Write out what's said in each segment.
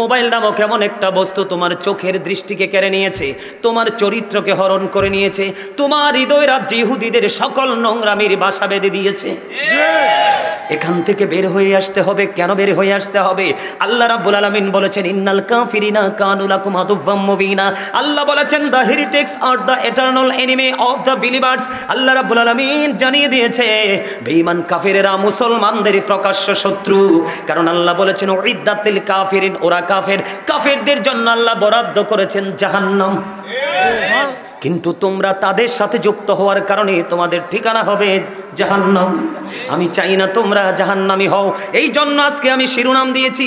Mobile নামক এমন একটা বস্তু তোমার চোখের দৃষ্টিকে কেড়ে নিয়েছে তোমার চরিত্রকে হরণ করে নিয়েছে তোমার হৃদয় রাজ্যে ইহুদিদের সকল নোংরামির বাসা বেঁধে দিয়েছে এখান থেকে বের হয়ে আসতে হবে কেন বের হয়ে আসতে হবে আল্লাহ রাব্বুল আলামিন বলেছেন ইন্নাল কাফিরিনা কানুলাকুম আদুওয়াম মুবিনা আল্লাহ বলেছেন the heretics are the eternal enemy of the believers আল্লাহ রাব্বুল আলামিন জানিয়ে দিয়েছে বেঈমান কাফিরেরা মুসলমানদের প্রকাশ্য শত্রু কারণ আল্লাহ বলেছেন উইদ্দাতিল কাফিরিন ওরা কাফের কাফেরদের জন্য আল্লাহ বরাদ্দ করেছেন জাহান্নাম ঠিক কিন্তু তোমরা তাদের সাথে যুক্ত হওয়ার কারণে তোমাদের ঠিকানা হবে জাহান্নাম আমি চাই না তোমরা জাহান্নামি হও এই জন্য আজকে আমি শিরোনাম দিয়েছি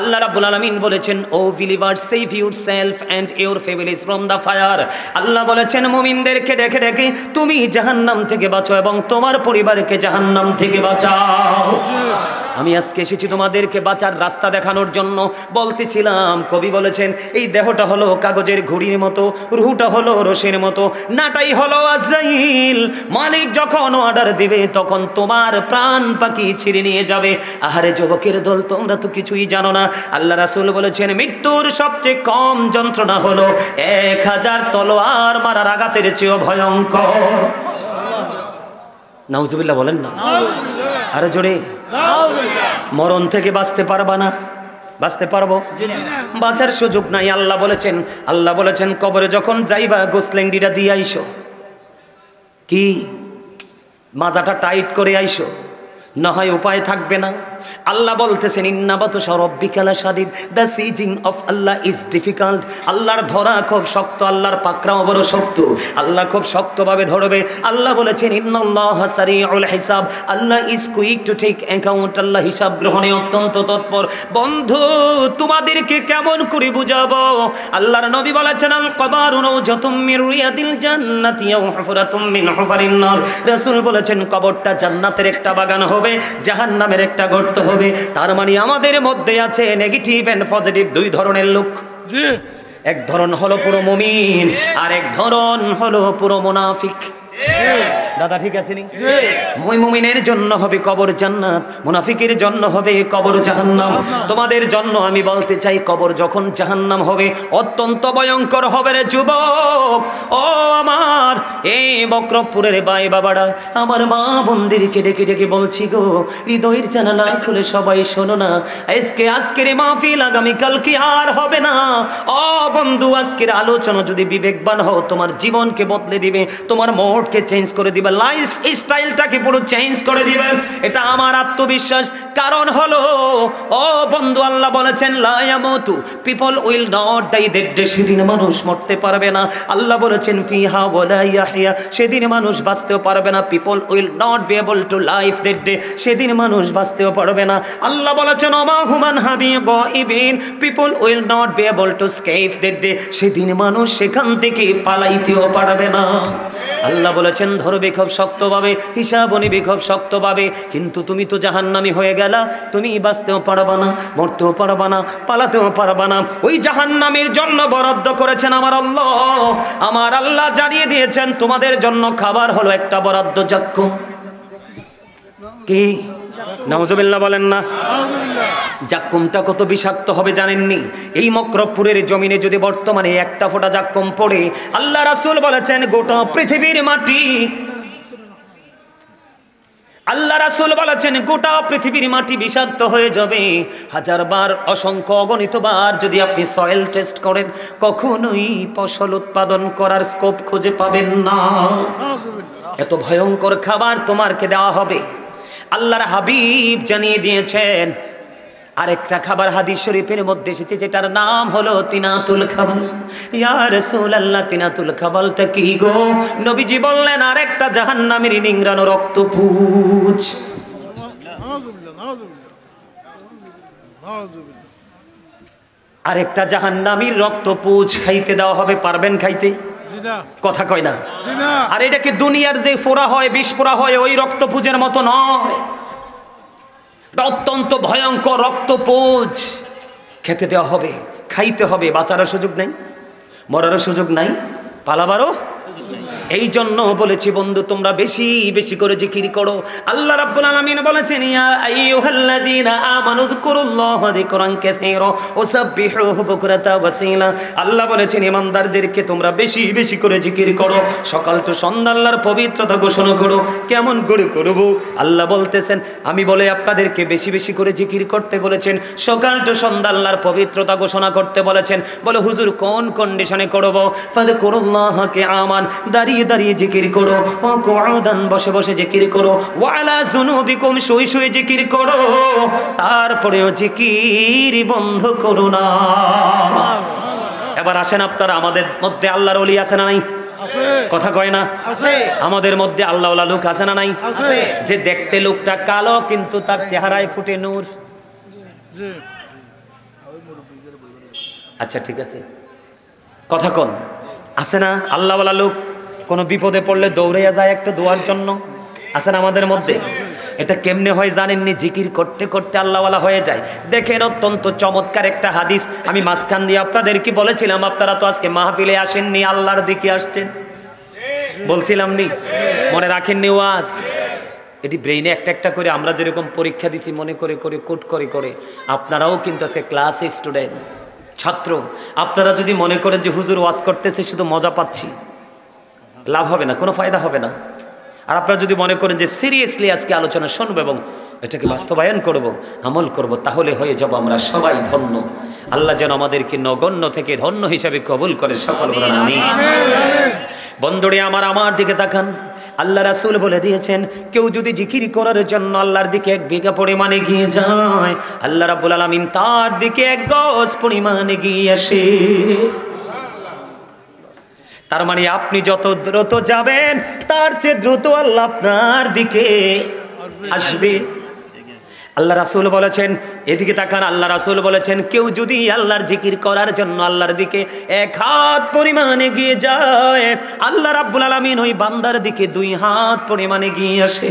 আল্লাহ রাবুল আলমিন বলেছেন O believer save yourself and your families from the fire আল্লাহ বলেছেন মুমিনদেরকে ডেকে ডেকে তুমি জাহান্নাম থেকে বাঁচো এবং তোমার পরিবারকে জাহান্নাম থেকে বাঁচাও আমি আজকে এসেছি তোমাদেরকে বাঁচার রাস্তা দেখানোর জন্য বলতেছিলাম কবি বলেছেন এই দেহটা হলো কাগজের ঘুড়ির মতো রুহুটা হলো রসের মতো নাটাই হলো আজরাইল মালিক যখন অর্ডার দিবে তখন তোমার প্রাণ পাখি ছিঁড়ে নিয়ে যাবে আহারে যুবকের দল তোমরা তো কিছুই জানো না আল্লাহ রাসুল বলেছেন মৃত্যুর সবচেয়ে কম যন্ত্রণা হলো এক হাজার তলোয়ার মারার আঘাতের চেয়েও ভয়ঙ্কর নাউজুবিল্লাহ বলেন না আরো জোরে মরণ থেকে বাঁচতে পারবা না বাঁচতে পারবো বাঁচার সুযোগ নাই আল্লাহ বলেছেন আল্লাহ বলেছেন কবরে যখন যাইবা গোসলেন্ডিটা দিয়ে আইসো কি মাজাটা টাইট করে আইসো না হয় উপায় থাকবে না আল্লাহ বলতেছেন ইন্নাবাত সরব্বিকালা সাদিদ the seizing of Allah is difficult আল্লাহর ধরা খুব শক্ত আল্লাহর পাকরাও বড় শক্ত আল্লাহ খুব শক্তভাবে ধরবে আল্লাহ বলেছেন ইন্নাল্লাহ সারিউল হিসাব Allah is quick to take account আল্লাহ হিসাব গ্রহণে অত্যন্ত তৎপর বন্ধু তোমাদেরকে কেমন করে বুঝাবো আল্লাহর নবী বলেছেন আল কবারুন যতুম মির রিয়াদিল জান্নাতি আও হুফরাতুম মিন হুফারিন নার রাসূল বলেছেন কবরটা জান্নাতের একটা বাগান হবে জাহান্নামের একটা গর্ত করতে হবে তার মানে আমাদের মধ্যে আছে নেগেটিভ অ্যান্ড পজিটিভ দুই ধরনের লোক এক ধরন হলো পুরো মমিন আর এক ধরন হলো পুরো মোনাফিক দাদা ঠিক আছে নি মুমিনের জন্য হবে কবর জান্নাত মুনাফিকের জন্য হবে কবর জাহান্নাম তোমাদের জন্য আমি বলতে চাই কবর যখন জাহান্নাম হবে অত্যন্ত ভয়ঙ্কর হবে রে যুবক ও আমার এই বক্রপুরের বাই বাবারা আমার মা বন্দিরকে ডেকে ডেকে বলছি গো হৃদয়ের জানালা খুলে সবাই শোনো না আজকে আজকের মাহফিল আগামীকাল কি আর হবে না ও বন্ধু আজকের আলোচনা যদি বিবেকবান হও তোমার জীবনকে বদলে দিবে তোমার মোড় কে চেঞ্জ করে দিবে লাইফ স্টাইলটাকে পুরো চেঞ্জ করে দিবে এটা আমার আত্মবিশ্বাস কারণ হলো ও বন্ধু আল্লাহ বলেছেন লায়ামতু people will not die there সেদিন মানুষ মরতে পারবে না আল্লাহ বলেছেন ফিহা ওয়ালাইয়াহিয়া সেদিন মানুষ বাঁচতেও পারবে না people will not be able to life there সেদিন মানুষ বাঁচতেও পারবে না আল্লাহ বলেছেন অমা হুমান হাবি ইবিন people will not be able to escape there সেদিন মানুষ সেখান থেকে পালাইতেও পারবে না আল্লাহ আল্লাহ বলেছেন ধরবে খুব শক্তভাবে হিসাব নিবে খুব শক্তভাবে কিন্তু তুমি তো জাহান্নামি হয়ে গেলা তুমি বাঁচতেও পারবা না মরতেও পারবা না পালাতেও পারবা না ওই জাহান্নামির জন্য বরাদ্দ করেছেন আমার আল্লাহ আমার আল্লাহ জানিয়ে দিয়েছেন তোমাদের জন্য খাবার হলো একটা বরাদ্দ যাক্য কি নাউজবিল্লা বলেন না জাক্কুমটা কত বিষাক্ত হবে জানেননি এই মকরপুরের জমিনে যদি বর্তমানে একটা ফোটা জাক্কুম পড়ে আল্লাহ রাসুল বলেছেন গোটা পৃথিবীর মাটি আল্লাহ রাসুল বলেছেন গোটা পৃথিবীর মাটি বিষাক্ত হয়ে যাবে হাজার বার অসংখ্য অগণিত বার যদি আপনি সয়েল টেস্ট করেন কখনোই ফসল উৎপাদন করার স্কোপ খুঁজে পাবেন না এত ভয়ঙ্কর খাবার তোমারকে দেওয়া হবে আল্লাহর হাবিব জানিয়ে দিয়েছেন আরেকটা খাবার হাদিস শরীফের মধ্যে এসেছে যেটার নাম হলো তিনাতুল খাবাল ইয়ার সুল আল্লাহ তিনাতুল খাবালটা কি গো নবীজি বললেন আরেকটা জাহান্নামের নিংরানো রক্ত পুজ আরেকটা জাহান্নামীর রক্ত পুজ খাইতে দেওয়া হবে পারবেন খাইতে কথা কয় না আর এটা কি দুনিয়ার যে ফোড়া হয় বিষ ফোড়া হয় ওই রক্তপুজের মতো নয় অত্যন্ত ভয়ঙ্কর রক্তপুজ খেতে দেওয়া হবে খাইতে হবে বাঁচারও সুযোগ নাই মরারও সুযোগ নাই পালাবারও এই জন্য বলেছি বন্ধু তোমরা বেশি বেশি করে জিকির করো আল্লাহ রাব্বুল আলামিন বলেছেন ইয়া আইয়ুহাল্লাযীনা আমানু যকুরুল্লাহ যিকরান কাসীরা ওয়া সাব্বিহুহু বুকরাতা ওয়াসীলা আল্লাহ বলেছেন ইমানদারদেরকে তোমরা বেশি বেশি করে জিকির করো সকাল তো সন্ধ্যা আল্লাহর পবিত্রতা ঘোষণা করো কেমন করে করব আল্লাহ বলতেছেন আমি বলে আপনাদেরকে বেশি বেশি করে জিকির করতে বলেছেন সকাল তো সন্ধ্যা আল্লাহর পবিত্রতা ঘোষণা করতে বলেছেন বলে হুজুর কোন কন্ডিশনে করব কে আমান দাঁড়িয়ে দাঁড়িয়ে দাঁড়িয়ে জিকির করো ও কোয়াদান বসে বসে জিকির করো ওয়ালা জুনুবিকুম শুয়ে শুয়ে জিকির করো তারপরেও জিকির বন্ধ করো না এবার আসেন আপনারা আমাদের মধ্যে আল্লাহর অলি আছে না নাই কথা কয় না আমাদের মধ্যে আল্লাহ লোক আছে না নাই যে দেখতে লোকটা কালো কিন্তু তার চেহারায় ফুটে নূর আচ্ছা ঠিক আছে কথা কন আছে না আল্লাহওয়ালা লোক কোনো বিপদে পড়লে দৌড়াইয়া যায় একটা দোয়ার জন্য আছেন আমাদের মধ্যে এটা কেমনে হয় জানেননি জিকির করতে করতে আল্লাহওয়ালা হয়ে যায় দেখেন অত্যন্ত চমৎকার একটা হাদিস আমি মাঝখান দিয়ে আপনাদের কি বলেছিলাম আপনারা তো আজকে মাহফিলে আসেননি আল্লাহর দিকে আসছেন বলছিলাম নি মনে রাখেননি ওয়াজ এটি ব্রেইনে একটা একটা করে আমরা যেরকম পরীক্ষা দিছি মনে করে করে কোট করে করে আপনারাও কিন্তু আজকে ক্লাসে স্টুডেন্ট ছাত্র আপনারা যদি মনে করেন যে হুজুর ওয়াজ করতেছে শুধু মজা পাচ্ছি লাভ হবে না কোনো ফায়দা হবে না আর আপনারা যদি মনে করেন যে সিরিয়াসলি আজকে আলোচনা শুনবো এবং এটাকে বাস্তবায়ন করব আমল করব তাহলে হয়ে যাব আমরা সবাই ধন্য আল্লাহ যেন আমাদেরকে নগণ্য থেকে ধন্য হিসাবে কবুল করে সকল আমি বন্দরে আমার আমার দিকে তাকান আল্লাহ রাসুল বলে দিয়েছেন কেউ যদি জিকির করার জন্য আল্লাহর দিকে এক বিঘা পরিমাণে গিয়ে যায় আল্লাহ রাবুল আলমিন তার দিকে এক গজ পরিমাণে গিয়ে আসে তার মানে আপনি যত দ্রুত যাবেন তার চেয়ে দ্রুত আল্লাহ আপনার দিকে আসবে আল্লাহ রাসুল বলেছেন এদিকে তাকান আল্লাহ রাসুল বলেছেন কেউ যদি আল্লাহর জিকির করার জন্য আল্লাহর দিকে এক হাত পরিমাণে গিয়ে যায় আল্লাহ রাব্বুল আলমিন ওই বান্দার দিকে দুই হাত পরিমাণে গিয়ে আসে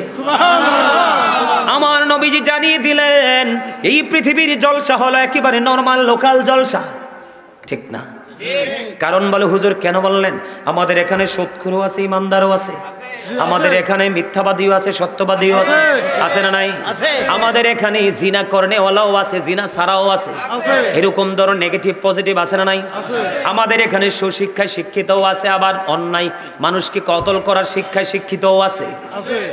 আমার নবীজি জানিয়ে দিলেন এই পৃথিবীর জলসা হলো একেবারে নর্মাল লোকাল জলসা ঠিক না কারণ বলে হুজুর কেন বললেন আমাদের এখানে সৎখুরও আছে ইমানদারও আছে আমাদের এখানে মিথ্যাবাদীও আছে সত্যবাদীও আছে আছে না নাই আমাদের এখানে জিনা করনে কর্নেওয়ালাও আছে জিনা ছাড়াও আছে এরকম ধরো নেগেটিভ পজিটিভ আছে না নাই আমাদের এখানে সুশিক্ষায় শিক্ষিতও আছে আবার অন্যায় মানুষকে কতল করার শিক্ষায় শিক্ষিতও আছে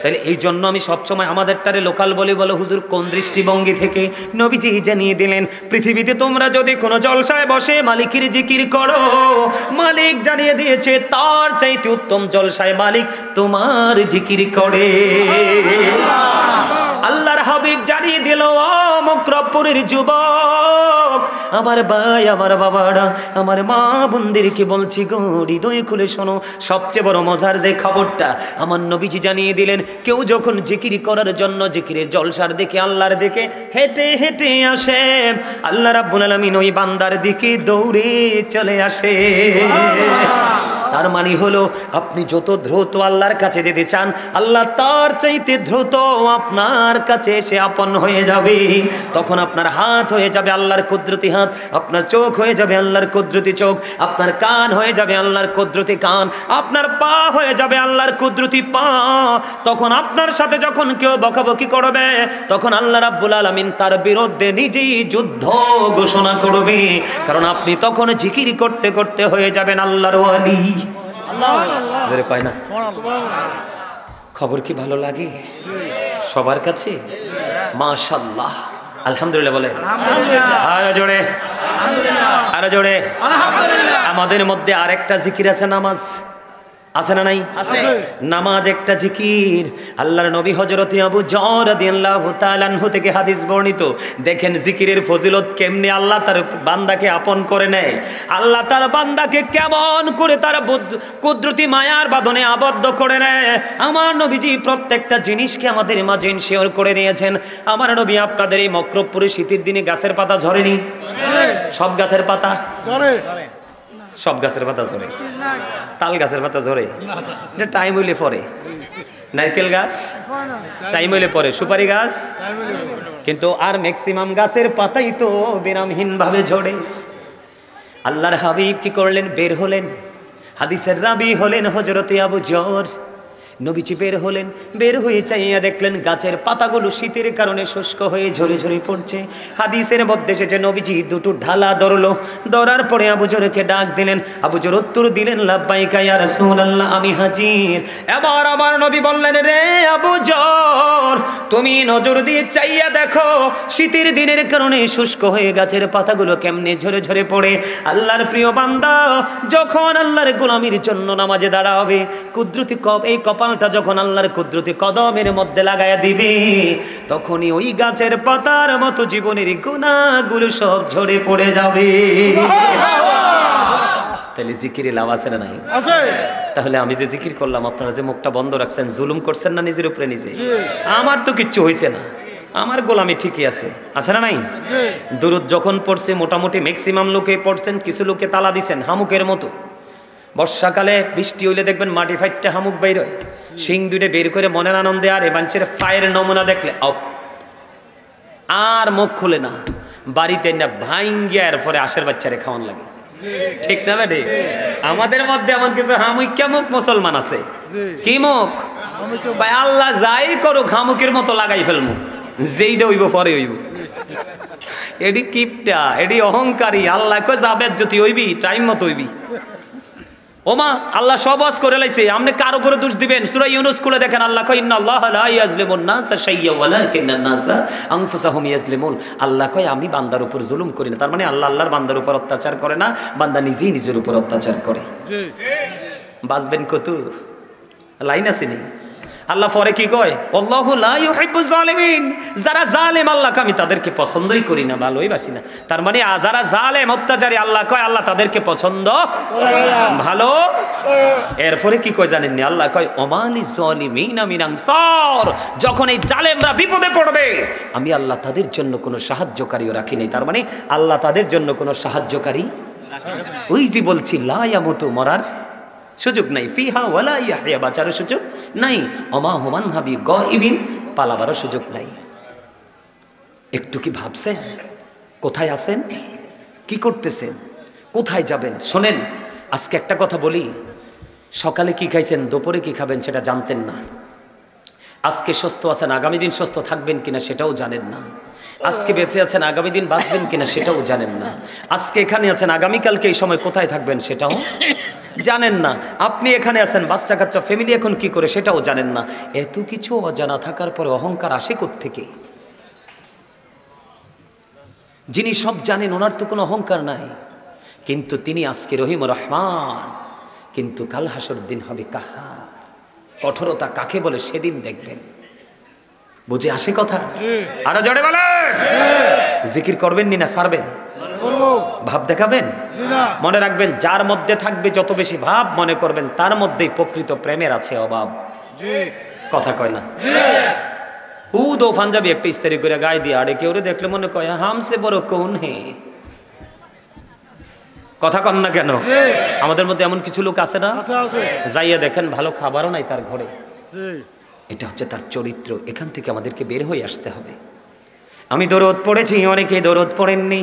তাহলে এই জন্য আমি সবসময় আমাদের তারে লোকাল বলি বলে হুজুর কোন দৃষ্টিভঙ্গি থেকে নবীজি জানিয়ে দিলেন পৃথিবীতে তোমরা যদি কোনো জলসায় বসে মালিকের জিকির করো মালিক জানিয়ে দিয়েছে তার চাইতে উত্তম জলসায় মালিক তোমার আমার জিকির করে আল্লাহর হাবিব জানিয়ে দিল অমক্রপুরের যুবক আমার ভাই আমার বাবারা আমার মা বন্দির কি বলছি গো হৃদয় খুলে শোনো সবচেয়ে বড় মজার যে খবরটা আমার নবীজি জানিয়ে দিলেন কেউ যখন জিকিরি করার জন্য জিকিরের জলসার দেখে আল্লাহর দিকে হেঁটে হেঁটে আসে আল্লাহ রাবুল আলমিন ওই বান্দার দিকে দৌড়ে চলে আসে তার মানে হলো আপনি যত দ্রুত আল্লাহর কাছে যেতে চান আল্লাহ তার চাইতে দ্রুত আপনার কাছে এসে আপন হয়ে যাবে তখন আপনার হাত হয়ে যাবে আল্লাহর কুদরতি হাত আপনার চোখ হয়ে যাবে আল্লাহর কুদরতি চোখ আপনার কান হয়ে যাবে আল্লাহর কুদরতি কান আপনার পা হয়ে যাবে আল্লাহর কুদরতি পা তখন আপনার সাথে যখন কেউ বকাবকি করবে তখন আল্লাহ রাব্বুল আলমিন তার বিরুদ্ধে নিজেই যুদ্ধ ঘোষণা করবে কারণ আপনি তখন জিকির করতে করতে হয়ে যাবেন আল্লাহর ওয়ালি জোরে না খবর কি ভালো লাগে সবার কাছে মাশাল্লাহ আলহামদুলিল্লাহ বলে আরো জোরে আরো জোরে আমাদের মধ্যে আরেকটা জিকির আছে নামাজ আছে না নাই নামাজ একটা জিকির আল্লাহর নবী হজরত আবু থেকে হাদিস বর্ণিত দেখেন জিকিরের ফজিলত কেমনে আল্লাহ তার বান্দাকে আপন করে নেয় আল্লাহ তার বান্দাকে কেমন করে তার কুদরতি মায়ার বাঁধনে আবদ্ধ করে নেয় আমার নবীজি প্রত্যেকটা জিনিসকে আমাদের মাঝে শেয়ার করে নিয়েছেন আমার নবী আপনাদের এই মক্রবপুরে শীতের দিনে গাছের পাতা ঝরেনি সব গাছের পাতা ঝরে সব গাছের পাতা ঝরে তাল গাছের পাতা ঝরে এটা টাইম হইলে পরে নারকেল গাছ টাইম হইলে পরে সুপারি গাছ কিন্তু আর ম্যাক্সিমাম গাছের পাতাই তো বিরামহীনভাবে ঝরে আল্লাহর হাবিব কি করলেন বের হলেন হাদিসের রাবি হলেন হজরতে আবু জর নবীজি বের হলেন বের হয়ে চাইয়া দেখলেন গাছের পাতাগুলো শীতের কারণে শুষ্ক হয়ে ঝরে ঝরে পড়ছে হাদিসের মধ্যে এসেছে নবীজি দুটো ঢালা ধরলো ধরার পরে আবুজরকে ডাক দিলেন আবুজর উত্তর দিলেন লাভবাইকা ইয়া রাসূলুল্লাহ আমি হাজির এবার আবার নবী বললেন রে আবুজর তুমি নজর দিয়ে চাইয়া দেখো শীতের দিনের কারণে শুষ্ক হয়ে গাছের পাতাগুলো কেমনে ঝরে ঝরে পড়ে আল্লাহর প্রিয় বান্দা যখন আল্লাহর গোলামির জন্য নামাজে দাঁড়াবে কুদরতি কপ এই কপাল ফলটা যখন আল্লাহর কুদরতি কদমের মধ্যে লাগাইয়া দিবে তখনই ওই গাছের পাতার মতো জীবনের গুণাগুলো সব ঝরে পড়ে যাবে তাহলে লাভ আছে না নাই তাহলে আমি যে জিকির করলাম আপনারা যে মুখটা বন্ধ রাখছেন জুলুম করছেন না নিজের উপরে নিজে আমার তো কিচ্ছু হইছে না আমার গোলামি ঠিকই আছে আছে না নাই দূরত যখন পড়ছে মোটামুটি ম্যাক্সিমাম লোকে পড়ছেন কিছু লোকে তালা দিছেন হামুকের মতো বর্ষাকালে বৃষ্টি হইলে দেখবেন মাটি ফাইটটা হামুক বাইরে সিং দুইটা বের করে মনের আনন্দে আর এবাঞ্চের ফায়ের নমুনা দেখলে অপ আর মুখ খুলে না বাড়িতে না ভাইঙ্গে এরপরে আশের বাচ্চারে খাওয়ান লাগে ঠিক না ব্যাটে আমাদের মধ্যে এমন কিছু হামুক্যা মুখ মুসলমান আছে কি মুখ ভাই আল্লাহ যাই করো ঘামুকের মতো লাগাই ফেলমু যেইটা হইব পরে হইব এডি কিপটা এডি অহংকারী আল্লাহ কয় যাবে যদি হইবি টাইম মতো হইবি ওমা আল্লাহ সব করে লাইছে আপনি কার উপরে দোষ দিবেন সূরা ইউনুস খুলে দেখেন আল্লাহ কয় ইন্না আল্লাহ লা ইয়াজলিমুন নাসা শাইয়্যা ওয়ালাকিন্নান আন-নাস আনফুসাহুম ইয়াজলিমুন আল্লাহ কয় আমি বান্দার উপর জুলুম করি না তার মানে আল্লাহ আল্লাহর বান্দার উপর অত্যাচার করে না বান্দা নিজেই নিজের উপর অত্যাচার করে বাঁচবেন কত লাইন আসেনি আল্লাহ পরে কি কয় যারা জালেম আল্লাহকে আমি তাদেরকে পছন্দই করি না ভালোই বাসি না তার মানে যারা জালেম অত্যাচারী আল্লাহ কয় আল্লাহ তাদেরকে পছন্দ ভালো এরপরে কি কয় জানেননি আল্লাহ কয় অমালি জালিমিন আমিন সর যখন এই জালেমরা বিপদে পড়বে আমি আল্লাহ তাদের জন্য কোনো সাহায্যকারীও রাখি তার মানে আল্লাহ তাদের জন্য কোনো সাহায্যকারী ওই যে বলছি লায়ামতো মরার সুযোগ নাই ফিহা ওয়ালা ইয়াহিয়া বাঁচারও সুযোগ নাই অমা হোমান হাবি গ ইবিন পালাবারও সুযোগ নাই একটু কি ভাবছেন কোথায় আছেন কি করতেছেন কোথায় যাবেন শোনেন আজকে একটা কথা বলি সকালে কি খাইছেন দুপুরে কি খাবেন সেটা জানতেন না আজকে সুস্থ আছেন আগামী দিন সুস্থ থাকবেন কিনা সেটাও জানেন না আজকে বেঁচে আছেন আগামী দিন বাঁচবেন কিনা সেটাও জানেন না আজকে এখানে আছেন আগামীকালকে এই সময় কোথায় থাকবেন সেটাও জানেন না আপনি এখানে আছেন বাচ্চা কাচ্চা ফ্যামিলি এখন কি করে সেটাও জানেন না এত কিছু অজানা থাকার পরে অহংকার আসে থেকে। যিনি সব জানেন ওনার তো কোনো অহংকার নাই কিন্তু তিনি আজকে রহিম রহমান কিন্তু কাল হাসর দিন হবে কাহা কঠোরতা কাকে বলে সেদিন দেখবেন বুঝে আসে কথা আরো জড়ে বলে জিকির করবেন নি না সারবেন ভাব দেখাবেন মনে রাখবেন যার মধ্যে থাকবে যত বেশি ভাব মনে করবেন তার মধ্যেই প্রকৃত প্রেমের আছে অভাব কথা কয় না ও দো পাঞ্জাবি একটা স্ত্রি করে গায়ে দিয়ে আড়ে কেউ দেখলে মনে কয় হামসে বড় কোন হে কথা কন না কেন আমাদের মধ্যে এমন কিছু লোক আছে না যাইয়া দেখেন ভালো খাবারও নাই তার ঘরে এটা হচ্ছে তার চরিত্র এখান থেকে আমাদেরকে বের হয়ে আসতে হবে আমি দরদ পড়েছি অনেকে দরদ পড়েননি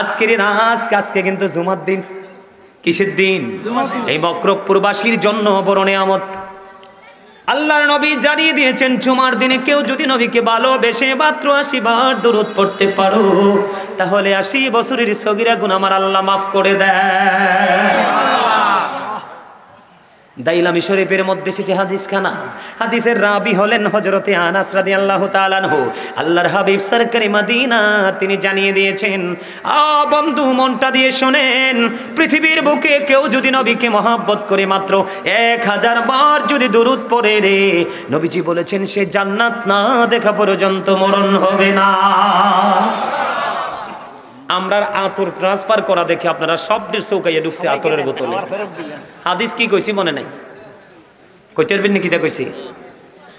আজকের আজকে আজকে কিন্তু জুমার দিন কিসের দিন এই মক্রপুরবাসীর জন্য বরণে আমত আল্লাহর নবী জানিয়ে দিয়েছেন জুমার দিনে কেউ যদি নবীকে ভালোবেসে মাত্র আশি বার দূরত পড়তে পারো তাহলে আশি বছরের সগিরা গুণ আমার আল্লাহ মাফ করে দেয় দাইলামি শরীফের মধ্যে এসেছে হাদিস খানা হাদিসের রাবি হলেন হজরতে আনাস রাদি আল্লাহ তালানহু আল্লাহর হাবিব সরকারি মাদিনা তিনি জানিয়ে দিয়েছেন আ বন্ধু মনটা দিয়ে শোনেন পৃথিবীর বুকে কেউ যদি নবীকে মহাব্বত করে মাত্র এক হাজার বার যদি দূরত পড়ে রে নবীজি বলেছেন সে জান্নাত না দেখা পর্যন্ত মরণ হবে না আমরার আতর ট্রান্সফার করা দেখে আপনারা শব্দের চৌকাইয়া ঢুকছে আতরের বোতলে হাদিস কি কইছি মনে নাই কইতে পারবেন নাকি তা কইছি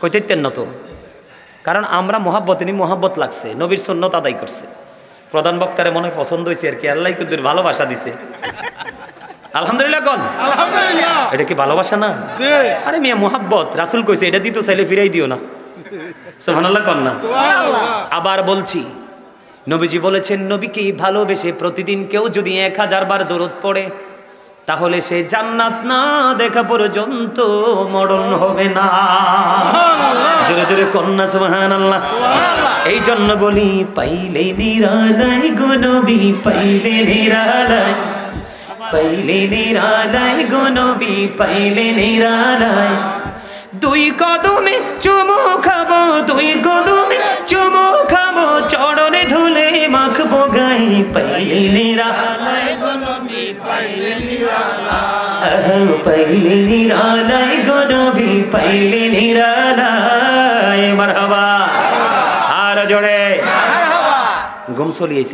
কইতেন না তো কারণ আমরা মহাব্বত নি মহাব্বত লাগছে নবীর সন্ন্যত আদায় করছে প্রধান বক্তারে মনে হয় পছন্দ হয়েছে আর কি আল্লাহ কুদ্দুর ভালোবাসা দিছে আলহামদুলিল্লাহ কন আলহামদুলিল্লাহ এটা কি ভালোবাসা না আরে মিয়া মোহাব্বত রাসুল কইছে এটা দিতে চাইলে ফিরাই দিও না সোহানাল্লাহ কন না আবার বলছি নবীজি বলেছেন নবীকে ভালোবেসে প্রতিদিন কেউ যদি এক হাজার বার দরদ পড়ে তাহলে সে জান্নাত না দেখা পর্যন্ত মরণ হবে না জোরে জোরে কন্যা সুহান আল্লাহ এই জন্য বলি পাইলে নিরালাই গো নবী পাইলে নিরালাই পাইলে নিরালাই গো নবী পাইলে নিরালাই দুই কদমে চুমু খাবো দুই কদমে চুমু খাবো পাইলে পাইলে পাইলে মারহাবা আর জোরে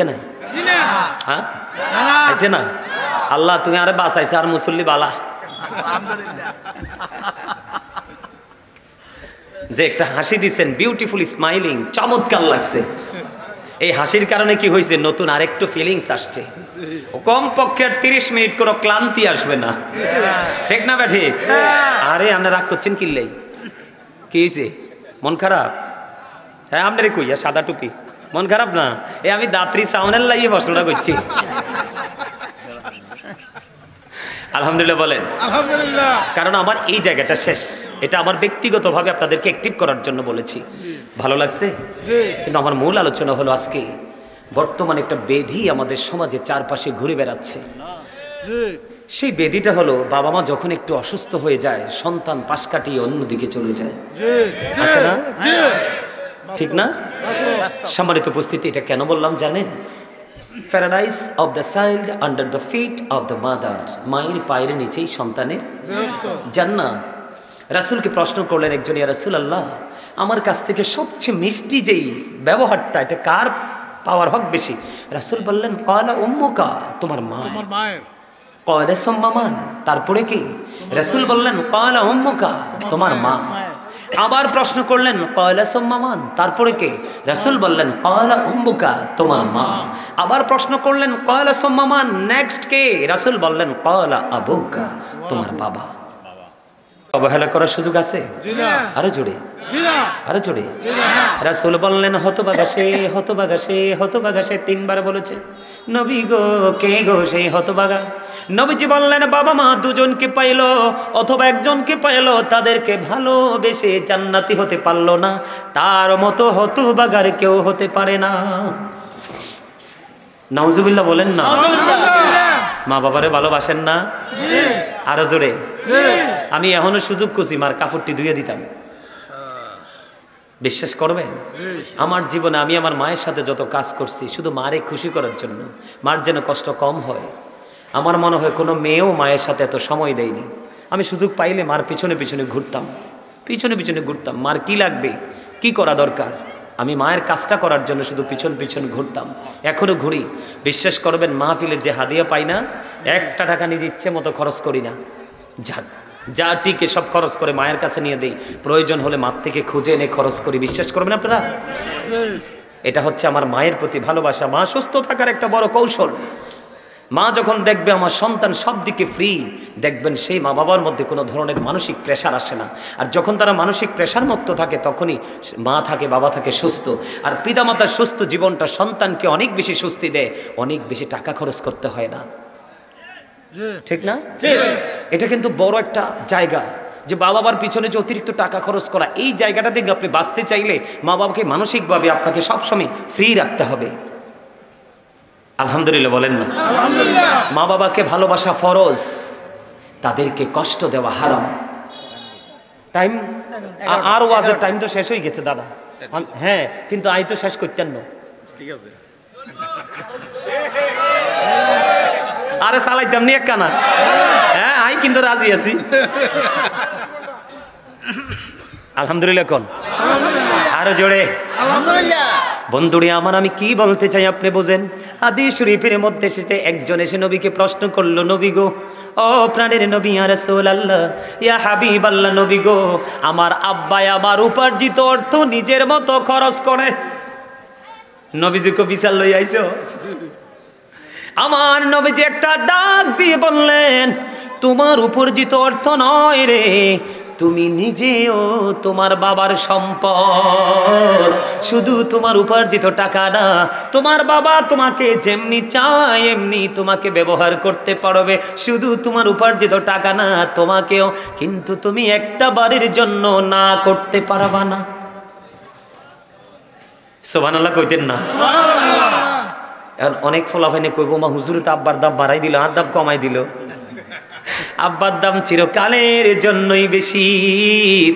না হ্যাঁ না আল্লাহ তুমি আরে বাসাইছো আর মুসল্লি বালা যে একটা হাসি দিছেন বিউটিফুল স্মাইলিং চমৎকার লাগছে এই হাসির কারণে কি হয়েছে নতুন আরেকটু ফিলিংস আসছে পক্ষে তিরিশ মিনিট কোনো ক্লান্তি আসবে না ঠিক না ব্যাঠি আরে আপনারা রাগ করছেন কিনলেই কি হয়েছে মন খারাপ হ্যাঁ আপনারই কই সাদা টুপি মন খারাপ না এ আমি দাত্রী সাউনের লাগিয়ে বসলটা করছি আলহামদুলিল্লাহ বলেন আলহামদুলিল্লাহ কারণ আমার এই জায়গাটা শেষ এটা আমার ব্যক্তিগতভাবে আপনাদেরকে অ্যাক্টিভ করার জন্য বলেছি ভালো লাগছে কিন্তু আমার মূল আলোচনা হলো আজকে বর্তমানে একটা বেধি আমাদের সমাজে চারপাশে ঘুরে বেড়াচ্ছে সেই বেদিটা হলো বাবা মা যখন একটু অসুস্থ হয়ে যায় সন্তান পাশ কাটিয়ে অন্যদিকে চলে যায় ঠিক না সম্মানিত উপস্থিতি এটা কেন বললাম জানেন paradise of the child under the feet of the mother মায়ের পায়ের নিচেই সন্তানের জান্নাত রাসুলকে প্রশ্ন করলেন একজন ইয়া রাসুল আল্লাহ আমার কাছ থেকে সবচেয়ে মিষ্টি যেই ব্যবহারটা এটা কার পাওয়ার হক বেশি রাসুল বললেন কয়লা উম্মুকা তোমার মা কয়লা সম্মান তারপরে কি রাসুল বললেন কয়লা উম্মুকা তোমার মা আবার প্রশ্ন করলেন কয়লা সোম্মামান তারপরে কে রাসুল বললেন কয়লা অম্বুকা তোমার মা আবার প্রশ্ন করলেন কয়লা সোম্মামান নেক্সট কে রাসুল বললেন কয়লা আবুকা তোমার বাবা অবহেলা করার সুযোগ আছে আরো জোরে আরো জোরে রাসুল বললেন হতবাগাসে হতবাগাসে হতবাগাসে তিনবার বলেছে নবী গো কে গো সেই হতবাগা নবীজি বললেন বাবা মা দুজনকে পাইল অথবা একজনকে পাইল তাদেরকে ভালোবেসে জান্নাতি হতে পারল না তার মতো বাগার কেউ হতে পারে না নাউজুবিল্লাহ বলেন না মা বাবারে ভালোবাসেন না আরো জোরে আমি এখনো সুযোগ খুঁজি মার কাপড়টি ধুয়ে দিতাম বিশ্বাস করবেন আমার জীবনে আমি আমার মায়ের সাথে যত কাজ করছি শুধু মারে খুশি করার জন্য মার যেন কষ্ট কম হয় আমার মনে হয় কোনো মেয়েও মায়ের সাথে এত সময় দেয়নি আমি সুযোগ পাইলে মার পিছনে পিছনে ঘুরতাম পিছনে পিছনে ঘুরতাম মার কি লাগবে কি করা দরকার আমি মায়ের কাজটা করার জন্য শুধু পিছন পিছন ঘুরতাম এখনও ঘুরি বিশ্বাস করবেন মাহফিলের যে হাদিয়া পাই না একটা টাকা নিজে ইচ্ছে মতো খরচ করি না যাক যা টিকে সব খরচ করে মায়ের কাছে নিয়ে দেই প্রয়োজন হলে মার থেকে খুঁজে এনে খরচ করি বিশ্বাস করবেন আপনারা এটা হচ্ছে আমার মায়ের প্রতি ভালোবাসা মা সুস্থ থাকার একটা বড় কৌশল মা যখন দেখবে আমার সন্তান সব দিকে ফ্রি দেখবেন সেই মা বাবার মধ্যে কোনো ধরনের মানসিক প্রেশার আসে না আর যখন তারা মানসিক প্রেশার মুক্ত থাকে তখনই মা থাকে বাবা থাকে সুস্থ আর পিতামাতার সুস্থ জীবনটা সন্তানকে অনেক বেশি স্বস্তি দেয় অনেক বেশি টাকা খরচ করতে হয় না ঠিক না এটা কিন্তু বড় একটা জায়গা যে মা বাবার পিছনে যে অতিরিক্ত টাকা খরচ করা এই জায়গাটা থেকে আপনি বাঁচতে চাইলে মা বাবাকে মানসিকভাবে আপনাকে সবসময় ফ্রি রাখতে হবে আলহামদুলিল্লাহ বলেন না মা বাবাকে ভালোবাসা ফরজ তাদেরকে কষ্ট দেওয়া হারাম টাইম আর ওয়াজের টাইম তো শেষ হয়ে গেছে দাদা হ্যাঁ কিন্তু আই তো শেষ করতেন না আরে সালাইতাম নি এক কানা হ্যাঁ আই কিন্তু রাজি আছি আলহামদুলিল্লাহ কোন আরো জোরে আলহামদুলিল্লাহ বন্ধুরে আমার আমি কি বলতে চাই আপনি বোঝেন আদি শরীফের মধ্যে এসেছে একজন এসে নবীকে প্রশ্ন করলো নবী গো ও প্রাণের নবী আর আল্লাহ ইয়া হাবিব আল্লাহ নবী গো আমার আব্বাই আমার উপার্জিত অর্থ নিজের মতো খরচ করে নবীজিকে বিশাল লই আইছ আমার নবীজি একটা ডাক দিয়ে বললেন তোমার উপার্জিত অর্থ নয় রে তুমি নিজেও তোমার বাবার সম্পদ শুধু তোমার উপার্জিত টাকা না তোমার বাবা তোমাকে যেমনি চায় এমনি তোমাকে ব্যবহার করতে পারবে শুধু তোমার উপার্জিত টাকা না তোমাকেও কিন্তু তুমি একটা বাড়ির জন্য না করতে পারবা না সোভানাল্লাহ কইতেন না এখন অনেক ফলাফাইনে কইব মা হুজুর তো আব্বার দাব বাড়াই দিল আর দাপ কমাই দিল আব্বার দাম চিরকালের জন্যই বেশি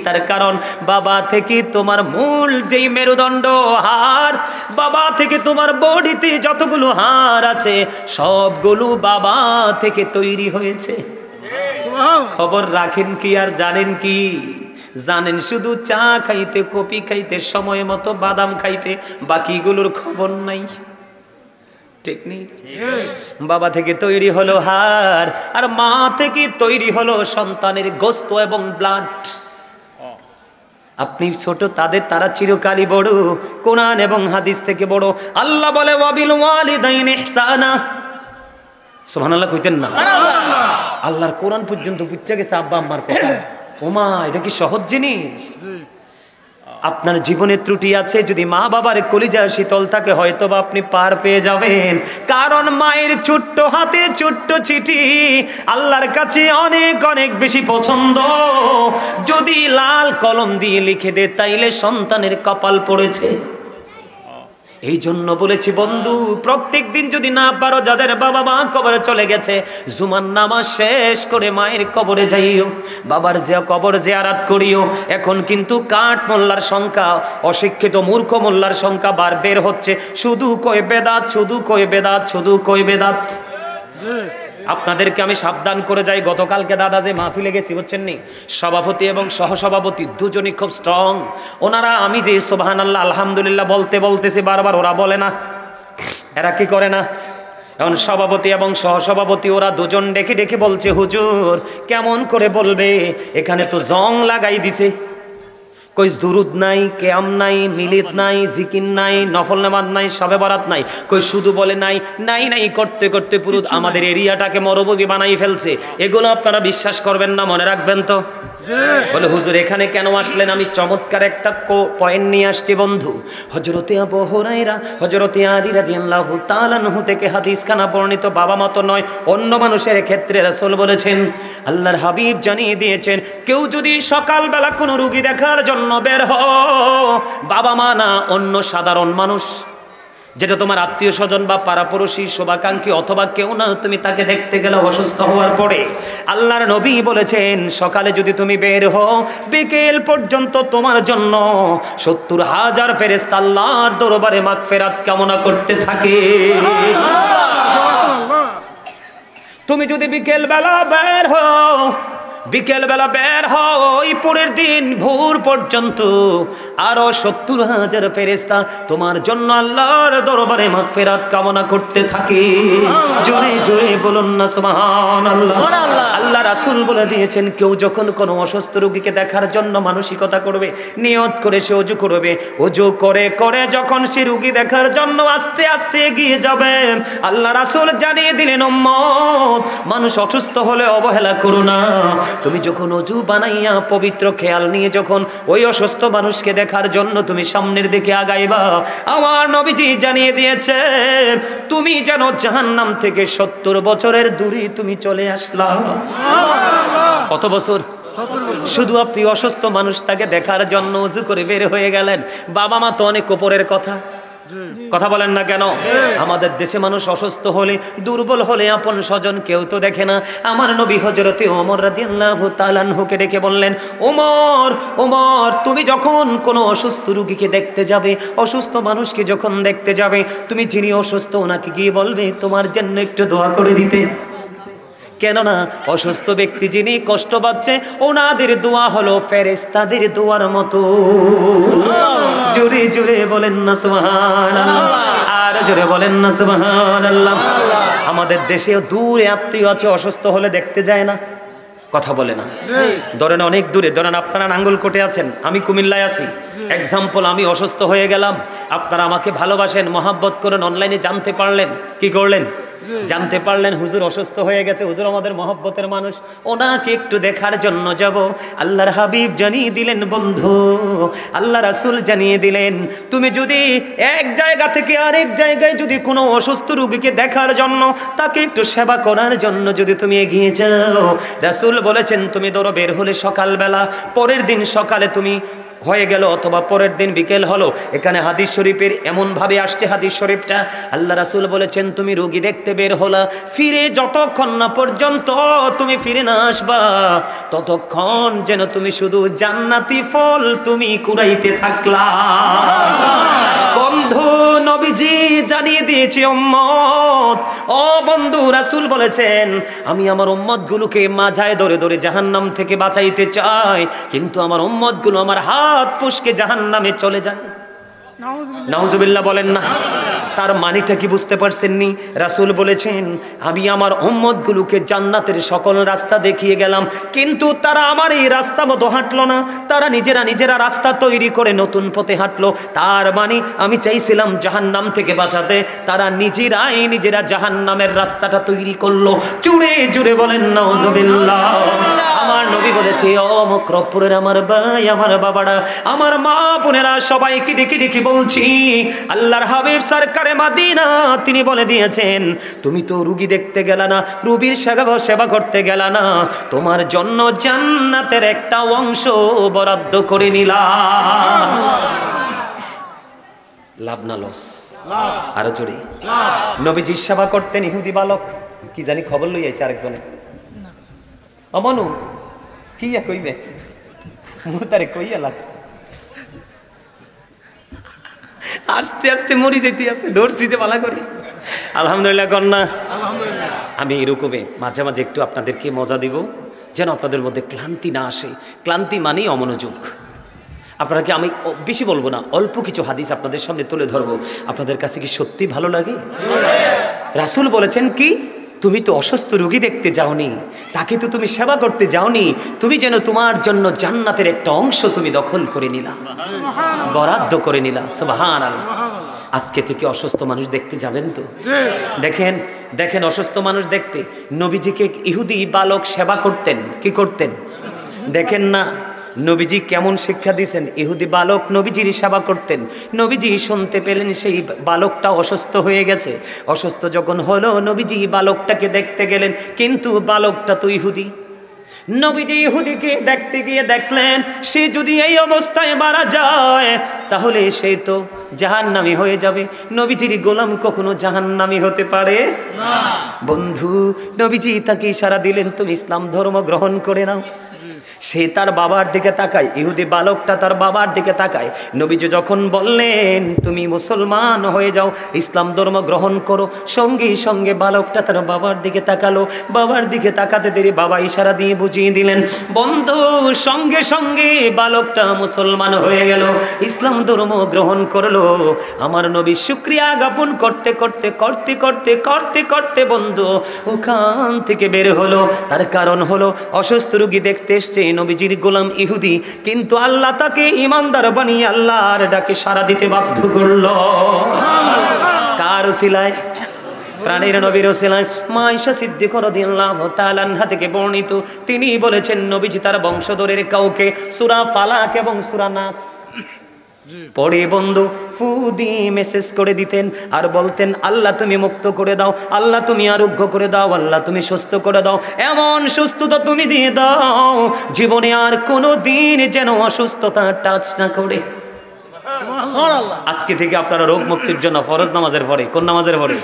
তার কারণ বাবা থেকে তোমার মূল যেই মেরুদণ্ড হার বাবা থেকে তোমার বডিতে যতগুলো হার আছে সবগুলো বাবা থেকে তৈরি হয়েছে খবর রাখেন কি আর জানেন কি জানেন শুধু চা খাইতে কপি খাইতে সময় মতো বাদাম খাইতে বাকিগুলোর খবর নাই বাবা থেকে তৈরি হলো হার আর মা থেকে তৈরি হলো সন্তানের গোস্ত এবং ব্লাড আপনি ছোট তাদের তারা চিরকালই বড় কোরআন এবং হাদিস থেকে বড় আল্লাহ বলে কইতেন না আল্লাহর কোরআন পর্যন্ত বুঝতে গেছে আব্বা আম্মার ওমা এটা কি সহজ জিনিস আপনার জীবনে ত্রুটি আছে যদি মা বাবার কলিজা শীতল থাকে হয়তো বা আপনি পার পেয়ে যাবেন কারণ মায়ের ছোট্ট হাতে ছোট্ট চিঠি আল্লাহর কাছে অনেক অনেক বেশি পছন্দ যদি লাল কলম দিয়ে লিখে দে তাইলে সন্তানের কপাল পড়েছে এই জন্য বলেছি বন্ধু প্রত্যেক দিন যদি না পারো যাদের বাবা মা কবরে চলে গেছে জুমার নামাজ শেষ করে মায়ের কবরে যাইও বাবার যে কবর যে আরাত করিও এখন কিন্তু কাঠ মোল্লার সংখ্যা অশিক্ষিত মূর্খ মোল্লার সংখ্যা বার বের হচ্ছে শুধু কয় বেদাত শুধু কয় বেদাত শুধু কয় বেদাত আপনাদেরকে আমি সাবধান করে যাই গতকালকে দাদা যে মাহফিলে গেছি বুঝছেন নি সভাপতি এবং সহসভাপতি দুজনই খুব স্ট্রং ওনারা আমি যে সোবাহান আল্লাহ আলহামদুলিল্লাহ বলতে বলতেছি বারবার ওরা বলে না এরা কি করে না এখন সভাপতি এবং সহসভাপতি ওরা দুজন ডেকে ডেকে বলছে হুজুর কেমন করে বলবে এখানে তো জং লাগাই দিছে কই দুরুদ নাই কেয়াম নাই মিলিত নাই জিকির নাই নফল নামাজ নাই সবে বরাত নাই কই শুধু বলে নাই নাই নাই করতে করতে পুরো আমাদের এরিয়াটাকে মরুভূমি বানাই ফেলছে এগুলো আপনারা বিশ্বাস করবেন না মনে রাখবেন তো বলে হুজুর এখানে কেন আসলেন আমি চমৎকার একটা পয়েন্ট নিয়ে আসছি বন্ধু হজরতে আবহরাইরা হজরতে আদিরা রাদিয়াল্লাহু তাআলা নহু থেকে খানা বর্ণিত বাবা মতো নয় অন্য মানুষের ক্ষেত্রে রাসূল বলেছেন আল্লাহর হাবিব জানিয়ে দিয়েছেন কেউ যদি সকালবেলা কোনো রুগী দেখার জন্য বের হয় বাবা মা না অন্য সাধারণ মানুষ যেটা তোমার আত্মীয় স্বজন বা পাড়াপড়শি শোভাকাঙ্ক্ষী অথবা কেউ না তুমি তাকে দেখতে গেলে অসুস্থ হওয়ার পরে আল্লাহর নবী বলেছেন সকালে যদি তুমি বের হও বিকেল পর্যন্ত তোমার জন্য সত্তর হাজার ফেরেস্ত আল্লাহর দরবারে মাগ ফেরাত কামনা করতে থাকে তুমি যদি বিকেল বেলা বের হও বিকেলবেলা বের হয় পরের দিন ভোর পর্যন্ত আরও সত্তর হাজার ফেরেস্তা তোমার জন্য আল্লাহর দরবারে মাঘ ফেরাত কামনা করতে থাকে জোরে জোরে বলুন না সুমাহান আল্লাহ রাসুল বলে দিয়েছেন কেউ যখন কোনো অসুস্থ রোগীকে দেখার জন্য মানসিকতা করবে নিয়ত করে সে অজু করবে অজু করে করে যখন সে রুগী দেখার জন্য আস্তে আস্তে এগিয়ে যাবে আল্লাহ রাসুল জানিয়ে দিলেন মানুষ অসুস্থ হলে অবহেলা করো না তুমি যখন অজু বানাইয়া পবিত্র খেয়াল নিয়ে যখন ওই অসুস্থ মানুষকে দেখার জন্য তুমি সামনের দিকে আগাইবা আমার নবীজি জানিয়ে দিয়েছে তুমি যেন জাহান্নাম থেকে সত্তর বছরের দূরে তুমি চলে আসলা কত বছর শুধু আপনি অসুস্থ মানুষটাকে দেখার জন্য উজু করে বের হয়ে গেলেন বাবা মা তো অনেক ওপরের কথা কথা বলেন না কেন আমাদের দেশে মানুষ অসুস্থ হলে দুর্বল হলে আপন স্বজন কেউ তো দেখে না আমার নবী হজরতে ওমর রাদিয়াল্লাহু হুকে ডেকে বললেন ওমর ওমর তুমি যখন কোনো অসুস্থ রুগীকে দেখতে যাবে অসুস্থ মানুষকে যখন দেখতে যাবে তুমি যিনি অসুস্থ ওনাকে গিয়ে বলবে তোমার জন্য একটু দোয়া করে দিতে কেননা অসুস্থ ব্যক্তি যিনি কষ্ট পাচ্ছে ওনাদের দোয়া হলো ফেরেস তাদের দোয়ার মতো জুড়ে জুড়ে বলেন না সোহান আর জুড়ে বলেন না সোহান আমাদের দেশে দূরে আত্মীয় আছে অসুস্থ হলে দেখতে যায় না কথা বলে না ধরেন অনেক দূরে ধরেন আপনারা কোটে আছেন আমি কুমিল্লায় আছি এক্সাম্পল আমি অসুস্থ হয়ে গেলাম আপনারা আমাকে ভালোবাসেন মহাব্বত করেন অনলাইনে জানতে পারলেন কি করলেন জানতে পারলেন হুজুর অসুস্থ হয়ে গেছে হুজুর আমাদের মহব্বতের মানুষ ওনাকে একটু দেখার জন্য যাব আল্লাহর হাবিব জানিয়ে দিলেন বন্ধু আল্লাহ রাসুল জানিয়ে দিলেন তুমি যদি এক জায়গা থেকে আরেক জায়গায় যদি কোনো অসুস্থ রুগীকে দেখার জন্য তাকে একটু সেবা করার জন্য যদি তুমি এগিয়ে যাও রাসুল বলেছেন তুমি ধরো বের হলে সকালবেলা পরের দিন সকালে তুমি হয়ে গেল অথবা পরের দিন বিকেল হলো এখানে হাদিস শরীফের এমনভাবে আসছে হাদিস শরীফটা আল্লাহ রাসুল বলেছেন তুমি রোগী দেখতে বের হলা ফিরে যতক্ষণ না পর্যন্ত তুমি ফিরে না আসবা ততক্ষণ যেন তুমি শুধু জান্নাতি ফল তুমি কুড়াইতে থাকলা বন্ধু নবীজি দিয়েছি উম্মত ও বন্ধু রাসুল বলেছেন আমি আমার উম্মতগুলোকে মাঝায় ধরে ধরে জাহান্নাম থেকে বাঁচাইতে চাই কিন্তু আমার উম্মতগুলো আমার হাত ফুসকে জাহান্নামে চলে যায় নাউজুবিল্লাহ বলেন না তার মানিটা কি বুঝতে পারছেননি রাসুল বলেছেন আমি আমার উম্মতগুলোকে জান্নাতের সকল রাস্তা দেখিয়ে গেলাম কিন্তু তারা আমার এই রাস্তা মতো হাঁটলো না তারা নিজেরা নিজেরা রাস্তা তৈরি করে নতুন পথে হাঁটলো তার মানে আমি চাইছিলাম জাহান্নাম থেকে বাঁচাতে তারা নিজেরাই নিজেরা জাহান্নামের রাস্তাটা তৈরি করলো চুড়ে জুড়ে বলেন নজবিল্লা আমার নবী বলেছে অমুক্রপুরের আমার ভাই আমার বাবারা আমার মা বোনেরা সবাই কিটি কিটি বলছি আল্লাহর হাবিব সরকারে মাদিনা তিনি বলে দিয়েছেন তুমি তো রুগী দেখতে গেলা না রুবির সেবা সেবা করতে গেলা না তোমার জন্য জান্নাতের একটা অংশ বরাদ্দ করে নিলা লাভ না লস আরো জোরে নবীজির সেবা করতেন ইহুদি বালক কি জানি খবর লইয়াছে আরেকজনে অমানুক කීය মুতারে কইয়া লাগ আস্তে আস্তে মরি যেতে আছে ধরছি পালা আলহামদুলিল্লাহ কন্যা আমি এরকমে মাঝে মাঝে একটু আপনাদেরকে মজা দিব যেন আপনাদের মধ্যে ক্লান্তি না আসে ক্লান্তি মানেই অমনোযোগ আপনাকে আমি বেশি বলবো না অল্প কিছু হাদিস আপনাদের সামনে তুলে ধরবো আপনাদের কাছে কি সত্যি ভালো লাগে রাসুল বলেছেন কি তুমি তো অসুস্থ রুগী দেখতে যাওনি তাকে তো তুমি সেবা করতে যাওনি তুমি যেন তোমার জন্য জান্নাতের একটা অংশ তুমি দখল করে নিলা বরাদ্দ করে নিলা সোভান আজকে থেকে অসুস্থ মানুষ দেখতে যাবেন তো দেখেন দেখেন অসুস্থ মানুষ দেখতে নবীজিকে ইহুদি বালক সেবা করতেন কি করতেন দেখেন না নবীজি কেমন শিক্ষা দিয়েছেন ইহুদি বালক নবীজির সেবা করতেন নবীজি শুনতে পেলেন সেই বালকটা অসুস্থ হয়ে গেছে অসুস্থ যখন হলো নবীজি বালকটাকে দেখতে গেলেন কিন্তু বালকটা তো ইহুদি নবীজি ইহুদিকে দেখতে গিয়ে দেখলেন সে যদি এই অবস্থায় মারা যায় তাহলে সে তো জাহান্নামি হয়ে যাবে নবীজির গোলাম কখনো নামি হতে পারে বন্ধু নবীজি তাকে ইশারা দিলেন তুমি ইসলাম ধর্ম গ্রহণ করে নাও সে তার বাবার দিকে তাকায় ইহুদি বালকটা তার বাবার দিকে তাকায় নবীজ যখন বললেন তুমি মুসলমান হয়ে যাও ইসলাম ধর্ম গ্রহণ করো সঙ্গে সঙ্গে বালকটা তার বাবার দিকে তাকালো বাবার দিকে তাকাতে দেরি বাবা ইশারা দিয়ে বুঝিয়ে দিলেন বন্ধু সঙ্গে সঙ্গে বালকটা মুসলমান হয়ে গেল ইসলাম ধর্ম গ্রহণ করলো আমার নবী শুক্রিয়া জ্ঞাপন করতে করতে করতে করতে করতে করতে বন্ধু ওখান থেকে বের হলো তার কারণ হলো অসুস্থ রুগী দেখতে এসছেন নবীজির গোলাম ইহুদি কিন্তু আল্লাহ তাকে ইমানদার বানিয়ে আল্লাহর ডাকে সারা দিতে বাধ্য করল কার সিলায় প্রাণীর নবীর ওসিলায় মাইশা দিন রদিয়াল্লাহ তাআলা থেকে বর্ণিত তিনি বলেছেন নবীজি তার বংশধরের কাউকে সুরা ফালাক এবং সুরা নাস পরে বন্ধু ফু দিয়ে মেসেজ করে দিতেন আর বলতেন আল্লাহ তুমি মুক্ত করে দাও আল্লাহ তুমি আরোগ্য করে দাও আল্লাহ তুমি সুস্থ করে দাও এমন সুস্থতা তুমি দিয়ে দাও জীবনে আর কোনো দিন যেন অসুস্থতা টাচ না করে আজকে থেকে আপনারা রোগ মুক্তির জন্য ফরজ নামাজের পরে কোন নামাজের পরে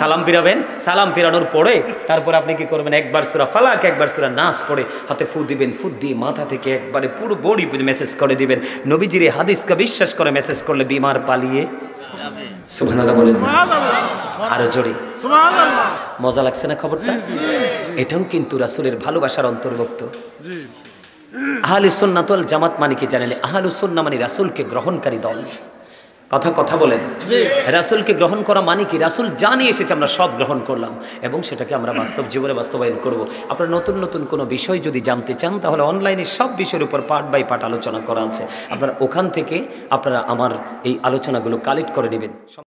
সালাম ফিরাবেন সালাম ফিরানোর পরে তারপর আপনি কি করবেন একবার সুরা ফালাক একবার সুরা নাচ পড়ে হাতে ফু দিবেন ফু দিয়ে মাথা থেকে একবারে পুরো বডি মেসেজ করে দিবেন নবীজির হাদিসকে বিশ্বাস করে মেসেজ করলে বিমার পালিয়ে আরো জোরে মজা লাগছে না খবরটা এটাও কিন্তু রাসুলের ভালোবাসার অন্তর্ভুক্ত আহলে সুন্নাতল জামাত মানিকে জানালে আহলে সুন্না মানে রাসুলকে গ্রহণকারী দল কথা কথা বলেন রাসুলকে গ্রহণ করা মানে কি রাসুল যা নিয়ে এসেছে আমরা সব গ্রহণ করলাম এবং সেটাকে আমরা বাস্তব জীবনে বাস্তবায়ন করব আপনারা নতুন নতুন কোনো বিষয় যদি জানতে চান তাহলে অনলাইনে সব বিষয়ের উপর পার্ট বাই পার্ট আলোচনা করা আছে আপনারা ওখান থেকে আপনারা আমার এই আলোচনাগুলো কালেক্ট করে নেবেন